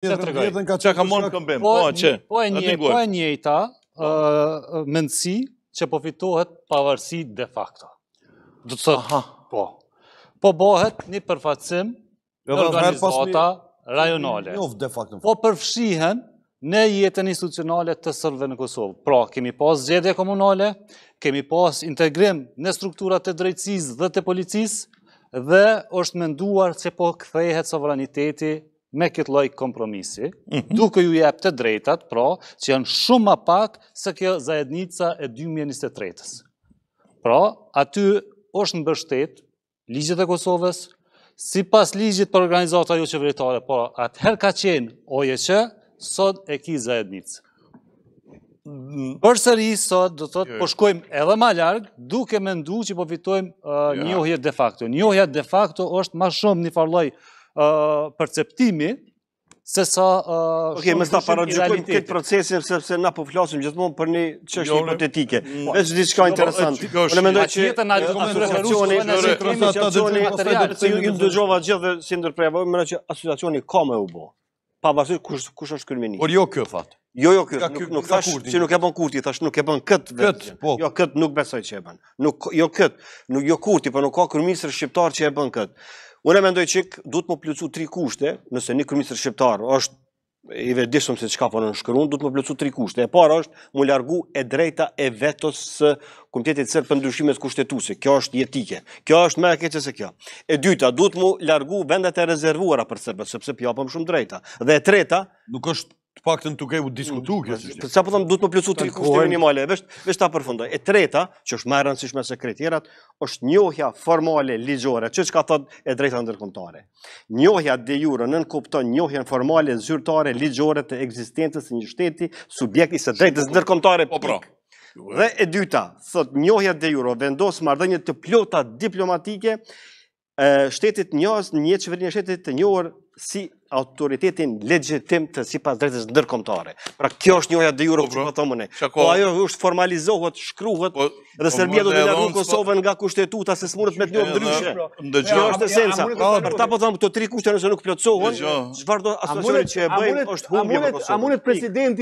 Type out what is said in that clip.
Se të regaj, që ka ka këmbim. Po, po, po e njëta po mëndësi që po fitohet pavarësi de facto. Do të thëtë, po. Po bohet një përfacim në jo, organizata rajonale. Njëf jo, de facto. Po përfshihen në jetën institucionale të sërve në Kosovë. Pra, kemi pas gjedje komunale, kemi pas integrim në strukturat të drejtsiz dhe të policis, dhe është menduar që po këthejhet sovraniteti me këtë loj kompromisi, mhm. duke ju jep të drejtat, pra, që janë shumë më pak se kjo zajednica e 2023-ës. Pra, aty është në bështet, ligjit e Kosovës, si pas ligjit për organizata jo qeveritare, por atëher ka qenë oje që, sot e ki zajednicë. Përsëri, sot, do të të përshkojmë po edhe ma largë, duke me ndu që po fitojmë uh, njohje de facto. Njohje de facto është ma shumë një farloj perceptimi se sa... Ok, më sta parodjikojmë këtë procesin, sepse na po flasim gjithmonë për një qështë hipotetike. E që diska interesant. Në në mendoj që asociacioni... Asociacioni... Asociacioni... Asociacioni... Asociacioni... Asociacioni... Asociacioni... Asociacioni... Asociacioni... Asociacioni... Asociacioni... Asociacioni... Asociacioni... Asociacioni... Asociacioni... Asociacioni... Asociacioni... Asociacioni... Asociacioni... Asociacioni pa vazhdoj kush kush është kryeminist. Por jo kjo fatë? Jo jo kjo, nuk nuk thash se nuk e bën Kurti, thash nuk e bën kët vetë. Po. Jo kët nuk besoj se e bën. Nuk jo kët, nuk jo Kurti, po nuk ka kryeminist shqiptar që e bën kët. Unë mendoj çik, duhet të më pëlqeu tri kushte, nëse një kryeminist shqiptar është i vetëdijshëm se çka po në shkruan, duhet më plotësu tri kushte. E para është më largu e drejta e vetos së Komitetit Serb për ndryshimet kushtetuese. Kjo është jetike. Kjo është më e keqe se kjo. E dyta, duhet më largu vendet e rezervuara për Serbët, sepse pjapëm shumë drejta. Dhe e treta, nuk është të pak të në tukej u diskutu kjo mm, qështje. Sa po thëmë, du të më plëcu të kushtë minimale, vesht ta përfundoj. E treta, që është marë nësishme se kriterat, është njohja formale ligjore, që që ka thot e drejta ndërkomtare. Njohja de jure nën kupton njohjen formale zyrtare ligjore të eksistentës një shteti, subjekti së drejtës ndërkomtare po, pik. Po, po. Dhe e dyta, thot njohja de jure vendos mardënje të plota diplomatike, shtetit njës një qëverinje shtetit të njohër si autoritetin legjitim të si pas drejtës ndërkomtare. Pra kjo është një oja dhe juro, po, që pa po thomë Po ajo është formalizohet, shkruhet, po, dhe Serbia do të lagu Kosovën nga kushtetuta, se smurët me të një obdryshe. Kjo është esenca. Për ta po thomë, këto tri kushtë e nëse nuk plëtsohën, që vazhdo asosionit që e bëjmë, është humbje për Kosovën.